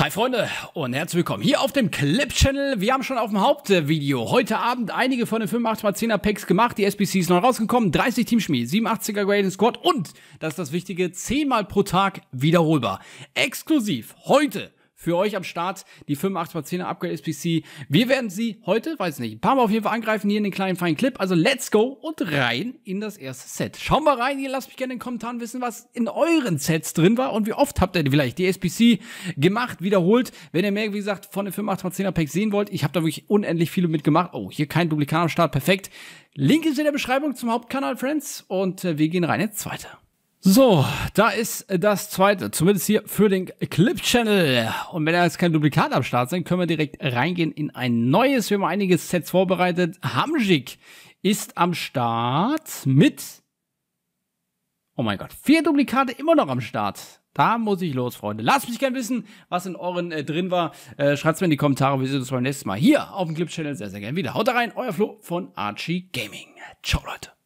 Hi Freunde und herzlich willkommen hier auf dem Clip Channel. Wir haben schon auf dem Hauptvideo heute Abend einige von den 85x10er Packs gemacht. Die SBC ist neu rausgekommen. 30 Team Schmied, 87er Gradient Squad und, das ist das Wichtige, 10 mal pro Tag wiederholbar. Exklusiv heute für euch am Start, die 8510er Upgrade SPC. Wir werden sie heute, weiß nicht, ein paar Mal auf jeden Fall angreifen, hier in den kleinen feinen Clip. Also let's go und rein in das erste Set. Schauen wir rein, ihr lasst mich gerne in den Kommentaren wissen, was in euren Sets drin war und wie oft habt ihr vielleicht die SPC gemacht, wiederholt. Wenn ihr mehr, wie gesagt, von den 8510er Packs sehen wollt, ich habe da wirklich unendlich viele mitgemacht. Oh, hier kein Duplikat am Start, perfekt. Link ist in der Beschreibung zum Hauptkanal, Friends. Und äh, wir gehen rein ins zweite. So, da ist das zweite, zumindest hier für den Clip-Channel. Und wenn da jetzt kein Duplikat am Start sind, können wir direkt reingehen in ein neues. Wir haben einige Sets vorbereitet. Hamjik ist am Start mit, oh mein Gott, vier Duplikate immer noch am Start. Da muss ich los, Freunde. Lasst mich gern wissen, was in euren äh, drin war. Äh, Schreibt mir in die Kommentare. Wir sehen uns beim nächsten Mal hier auf dem Clip-Channel sehr, sehr gern wieder. Haut rein, euer Flo von Archie Gaming. Ciao, Leute.